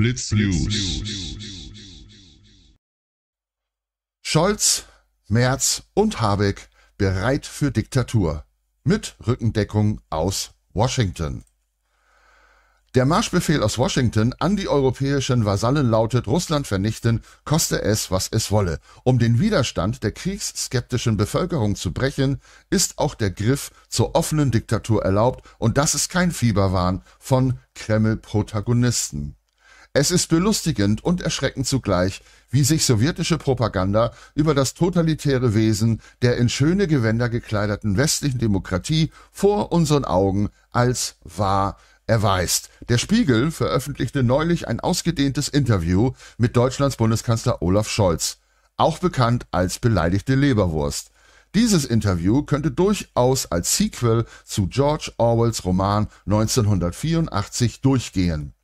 Blitz News. Scholz, Merz und Habeck bereit für Diktatur mit Rückendeckung aus Washington. Der Marschbefehl aus Washington an die europäischen Vasallen lautet Russland vernichten, koste es, was es wolle. Um den Widerstand der kriegsskeptischen Bevölkerung zu brechen, ist auch der Griff zur offenen Diktatur erlaubt und das ist kein Fieberwahn von Kreml-Protagonisten. Es ist belustigend und erschreckend zugleich, wie sich sowjetische Propaganda über das totalitäre Wesen der in schöne Gewänder gekleideten westlichen Demokratie vor unseren Augen als wahr erweist. Der Spiegel veröffentlichte neulich ein ausgedehntes Interview mit Deutschlands Bundeskanzler Olaf Scholz, auch bekannt als beleidigte Leberwurst. Dieses Interview könnte durchaus als Sequel zu George Orwells Roman 1984 durchgehen.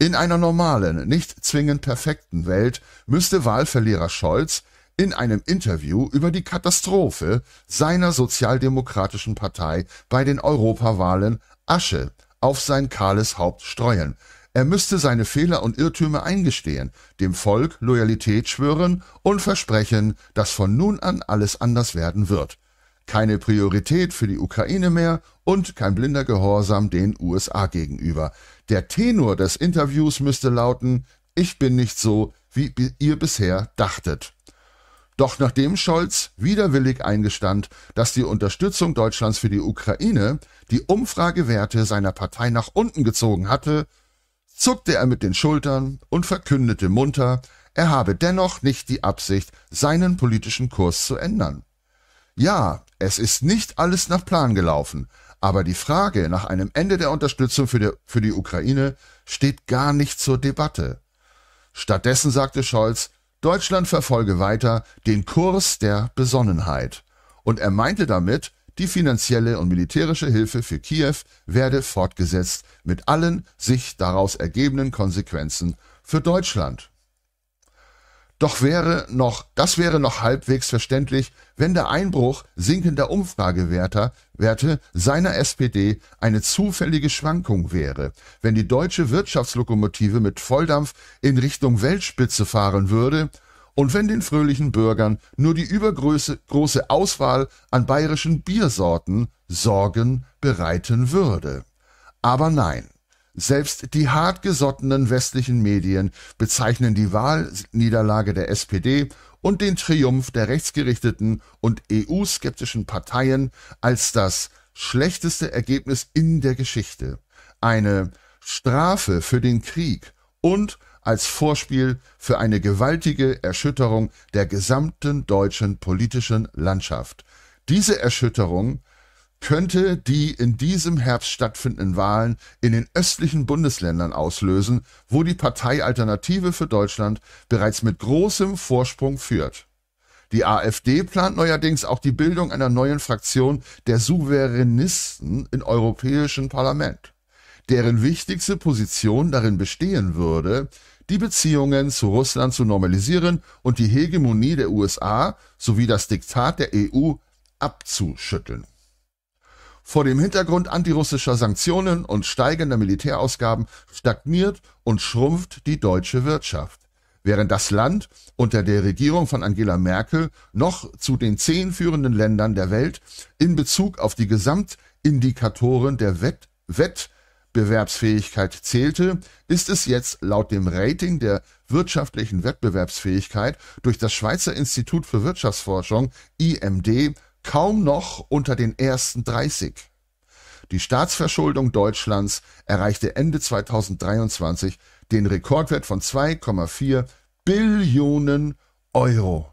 In einer normalen, nicht zwingend perfekten Welt müsste Wahlverlierer Scholz in einem Interview über die Katastrophe seiner sozialdemokratischen Partei bei den Europawahlen Asche auf sein kahles Haupt streuen. Er müsste seine Fehler und Irrtümer eingestehen, dem Volk Loyalität schwören und versprechen, dass von nun an alles anders werden wird keine Priorität für die Ukraine mehr und kein blinder Gehorsam den USA gegenüber. Der Tenor des Interviews müsste lauten, ich bin nicht so, wie ihr bisher dachtet. Doch nachdem Scholz widerwillig eingestand, dass die Unterstützung Deutschlands für die Ukraine die Umfragewerte seiner Partei nach unten gezogen hatte, zuckte er mit den Schultern und verkündete munter, er habe dennoch nicht die Absicht, seinen politischen Kurs zu ändern. Ja, es ist nicht alles nach Plan gelaufen, aber die Frage nach einem Ende der Unterstützung für die, für die Ukraine steht gar nicht zur Debatte. Stattdessen sagte Scholz, Deutschland verfolge weiter den Kurs der Besonnenheit. Und er meinte damit, die finanzielle und militärische Hilfe für Kiew werde fortgesetzt mit allen sich daraus ergebenden Konsequenzen für Deutschland. Doch wäre noch, das wäre noch halbwegs verständlich, wenn der Einbruch sinkender Umfragewerte Werte seiner SPD eine zufällige Schwankung wäre, wenn die deutsche Wirtschaftslokomotive mit Volldampf in Richtung Weltspitze fahren würde und wenn den fröhlichen Bürgern nur die übergroße Auswahl an bayerischen Biersorten Sorgen bereiten würde. Aber nein, selbst die hartgesottenen westlichen Medien bezeichnen die Wahlniederlage der SPD und den Triumph der rechtsgerichteten und EU-skeptischen Parteien als das schlechteste Ergebnis in der Geschichte, eine Strafe für den Krieg und als Vorspiel für eine gewaltige Erschütterung der gesamten deutschen politischen Landschaft. Diese Erschütterung könnte die in diesem Herbst stattfindenden Wahlen in den östlichen Bundesländern auslösen, wo die Partei Alternative für Deutschland bereits mit großem Vorsprung führt. Die AfD plant neuerdings auch die Bildung einer neuen Fraktion der Souveränisten im Europäischen Parlament, deren wichtigste Position darin bestehen würde, die Beziehungen zu Russland zu normalisieren und die Hegemonie der USA sowie das Diktat der EU abzuschütteln. Vor dem Hintergrund antirussischer Sanktionen und steigender Militärausgaben stagniert und schrumpft die deutsche Wirtschaft. Während das Land unter der Regierung von Angela Merkel noch zu den zehn führenden Ländern der Welt in Bezug auf die Gesamtindikatoren der Wett Wettbewerbsfähigkeit zählte, ist es jetzt laut dem Rating der wirtschaftlichen Wettbewerbsfähigkeit durch das Schweizer Institut für Wirtschaftsforschung IMD kaum noch unter den ersten 30. Die Staatsverschuldung Deutschlands erreichte Ende 2023 den Rekordwert von 2,4 Billionen Euro.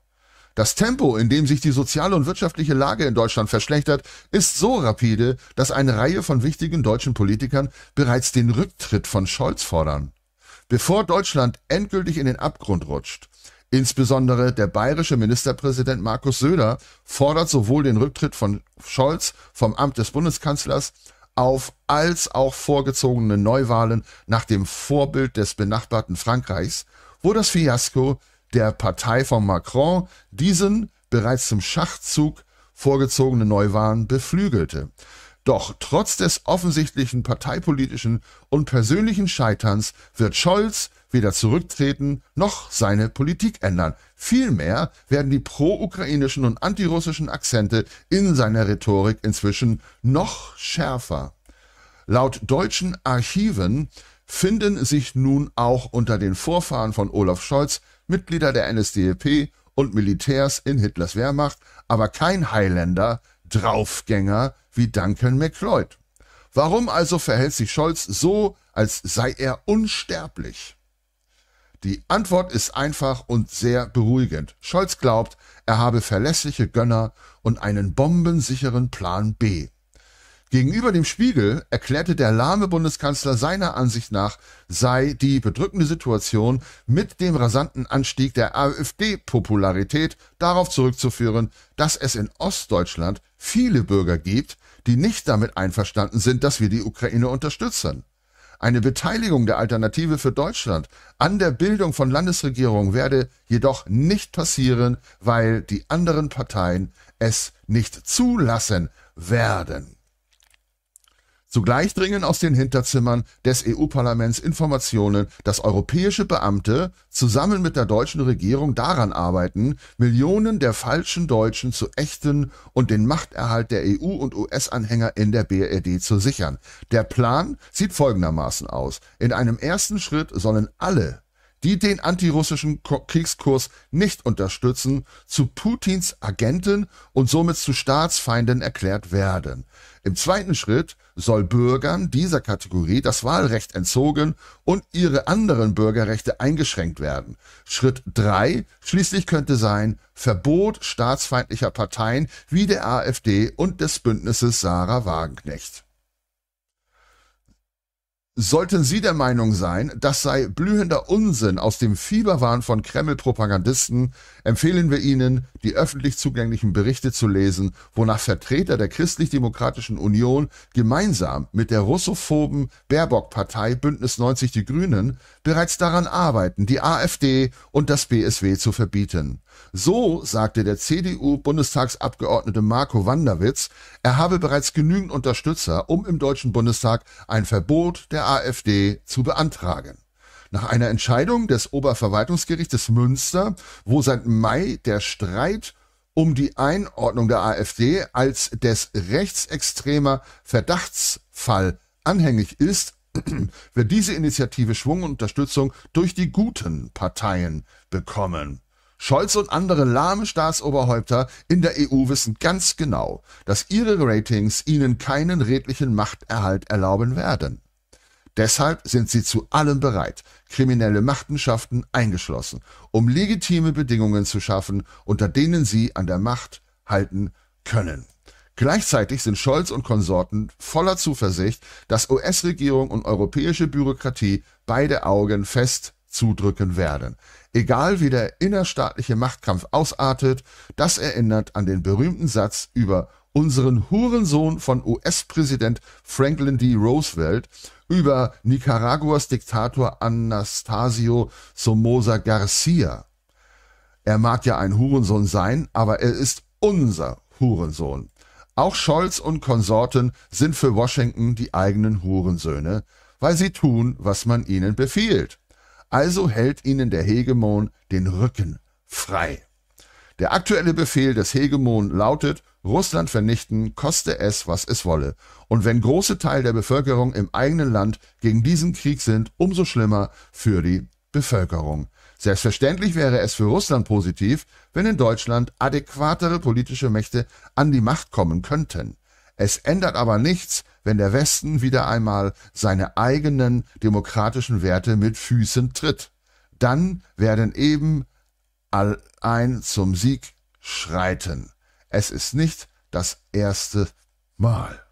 Das Tempo, in dem sich die soziale und wirtschaftliche Lage in Deutschland verschlechtert, ist so rapide, dass eine Reihe von wichtigen deutschen Politikern bereits den Rücktritt von Scholz fordern. Bevor Deutschland endgültig in den Abgrund rutscht Insbesondere der bayerische Ministerpräsident Markus Söder fordert sowohl den Rücktritt von Scholz vom Amt des Bundeskanzlers auf als auch vorgezogene Neuwahlen nach dem Vorbild des benachbarten Frankreichs, wo das Fiasko der Partei von Macron diesen bereits zum Schachzug vorgezogene Neuwahlen beflügelte. Doch trotz des offensichtlichen parteipolitischen und persönlichen Scheiterns wird Scholz weder zurücktreten noch seine Politik ändern. Vielmehr werden die pro-ukrainischen und antirussischen Akzente in seiner Rhetorik inzwischen noch schärfer. Laut deutschen Archiven finden sich nun auch unter den Vorfahren von Olaf Scholz Mitglieder der NSDAP und Militärs in Hitlers Wehrmacht, aber kein Highlander, Draufgänger wie Duncan MacLeod. Warum also verhält sich Scholz so, als sei er unsterblich? Die Antwort ist einfach und sehr beruhigend. Scholz glaubt, er habe verlässliche Gönner und einen bombensicheren Plan B. Gegenüber dem Spiegel erklärte der lahme Bundeskanzler seiner Ansicht nach sei die bedrückende Situation mit dem rasanten Anstieg der AfD-Popularität darauf zurückzuführen, dass es in Ostdeutschland viele Bürger gibt, die nicht damit einverstanden sind, dass wir die Ukraine unterstützen. Eine Beteiligung der Alternative für Deutschland an der Bildung von Landesregierungen werde jedoch nicht passieren, weil die anderen Parteien es nicht zulassen werden. Zugleich dringen aus den Hinterzimmern des EU-Parlaments Informationen, dass europäische Beamte zusammen mit der deutschen Regierung daran arbeiten, Millionen der falschen Deutschen zu ächten und den Machterhalt der EU- und US-Anhänger in der BRD zu sichern. Der Plan sieht folgendermaßen aus. In einem ersten Schritt sollen alle die den antirussischen Kriegskurs nicht unterstützen, zu Putins Agenten und somit zu Staatsfeinden erklärt werden. Im zweiten Schritt soll Bürgern dieser Kategorie das Wahlrecht entzogen und ihre anderen Bürgerrechte eingeschränkt werden. Schritt drei schließlich könnte sein Verbot staatsfeindlicher Parteien wie der AfD und des Bündnisses Sarah Wagenknecht. Sollten Sie der Meinung sein, das sei blühender Unsinn aus dem Fieberwahn von Kreml-Propagandisten, empfehlen wir Ihnen, die öffentlich zugänglichen Berichte zu lesen, wonach Vertreter der Christlich-Demokratischen Union gemeinsam mit der russophoben Baerbock-Partei Bündnis 90 Die Grünen bereits daran arbeiten, die AfD und das BSW zu verbieten. So sagte der CDU-Bundestagsabgeordnete Marco Wanderwitz, er habe bereits genügend Unterstützer, um im Deutschen Bundestag ein Verbot der AfD zu beantragen. Nach einer Entscheidung des Oberverwaltungsgerichtes Münster, wo seit Mai der Streit um die Einordnung der AfD als des rechtsextremer Verdachtsfall anhängig ist, wird diese Initiative Schwung und Unterstützung durch die guten Parteien bekommen. Scholz und andere lahme Staatsoberhäupter in der EU wissen ganz genau, dass ihre Ratings ihnen keinen redlichen Machterhalt erlauben werden. Deshalb sind sie zu allem bereit, kriminelle Machtenschaften eingeschlossen, um legitime Bedingungen zu schaffen, unter denen sie an der Macht halten können. Gleichzeitig sind Scholz und Konsorten voller Zuversicht, dass US-Regierung und europäische Bürokratie beide Augen fest zudrücken werden. Egal wie der innerstaatliche Machtkampf ausartet, das erinnert an den berühmten Satz über unseren Hurensohn von US-Präsident Franklin D. Roosevelt über Nicaraguas Diktator Anastasio Somoza Garcia. Er mag ja ein Hurensohn sein, aber er ist unser Hurensohn. Auch Scholz und Konsorten sind für Washington die eigenen Hurensöhne, weil sie tun, was man ihnen befiehlt. Also hält ihnen der Hegemon den Rücken frei. Der aktuelle Befehl des Hegemon lautet, Russland vernichten, koste es, was es wolle. Und wenn große Teile der Bevölkerung im eigenen Land gegen diesen Krieg sind, umso schlimmer für die Bevölkerung. Selbstverständlich wäre es für Russland positiv, wenn in Deutschland adäquatere politische Mächte an die Macht kommen könnten. Es ändert aber nichts, wenn der Westen wieder einmal seine eigenen demokratischen Werte mit Füßen tritt. Dann werden eben allein zum Sieg schreiten. Es ist nicht das erste Mal.